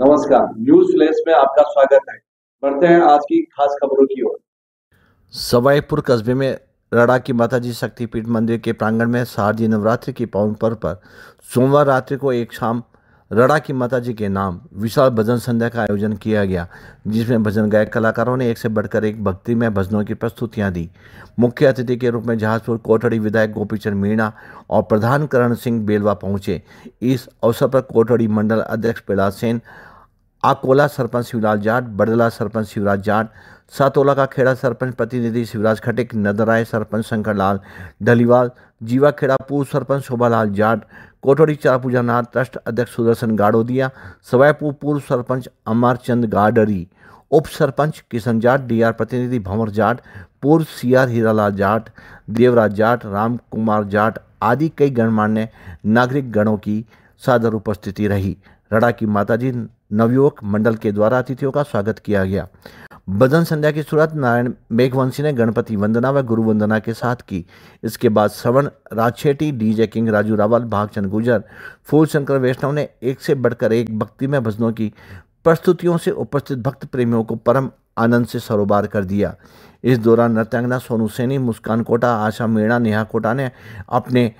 नमस्कार news flash में आपका स्वागत है बढ़ते हैं आज की खास खबरों की ओर सवाईपुर कस्बे में रड़ा की माताजी शक्तिपीठ मंदिर के प्रांगण में शारदीय नवरात्रि की पावन पर्व पर सोमवार रात्रि को एक शाम रड़ा की माता जी के नाम विशाल भजन संध्या का आयोजन किया गया जिसमें भजन गायक कलाकारों ने एक से बढ़कर एक भक्ति में भजनों की प्रस्तुतियां दी मुख्य अतिथि के रूप में जहाजपुर कोठड़ी विधायक गोपीचंद मीणा और प्रधान करण सिंह बेलवा पहुंचे इस अवसर पर कोठड़ी मंडल अध्यक्ष प्रहलाद सेन आकोला सरपंच शिवलाल जाट बड़दला सरपंच शिवराज जाट सातोला का खेड़ा सरपंच प्रतिनिधि शिवराज खटिक नदराय सरपंच शंकर लाल डलीवाल जीवा खेड़ा पूर्व सरपंच शोभालाल जाट कोठोड़ी चारापूजा नाथ ट्रस्ट अध्यक्ष सुदर्शन गाड़ोदिया सवाईपुर पूर्व सरपंच अमर चंद गाडरी उप सरपंच किशन जाट डी प्रतिनिधि भंवर जाट पूर्व सी आर हीरालाल जाट देवराज जाट राम कुमार जाट आदि कई गणमान्य नागरिक गणों की सादर उपस्थिति रही रड़ा की माताजी नवयुवक मंडल के द्वारा अतिथियों का स्वागत किया गया भजन संध्या की शुरुआत नारायण मेघवंशी ने गणपति वंदना व गुरु वंदना के साथ की इसके बाद श्रवण राजेटी डीजे किंग राजू रावल भागचंद गुजर फूल शंकर वैष्णव ने एक से बढ़कर एक भक्ति में भजनों की प्रस्तुतियों से उपस्थित भक्त प्रेमियों को परम आनंद से सरोबार कर दिया इस दौरान नृत्यांगना सोनू सैनी मुस्कान कोटा आशा मीणा नेहा कोटा ने अपने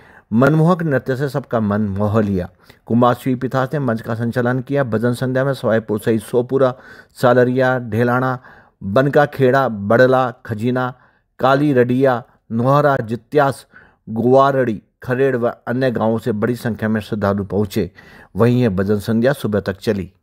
मनमोहक नृत्य से सबका मन मोह लिया कुमार श्री पिथास ने मंच का संचालन किया भजन संध्या में सवाईपुर सहित सोपुरा सालरिया ढेलाना बनका खेड़ा बड़ला खजीना काली रडिया नोहरा जित्यास गुवारड़ी खरेड़ व अन्य गांवों से बड़ी संख्या में श्रद्धालु पहुंचे वहीं यह भजन संध्या सुबह तक चली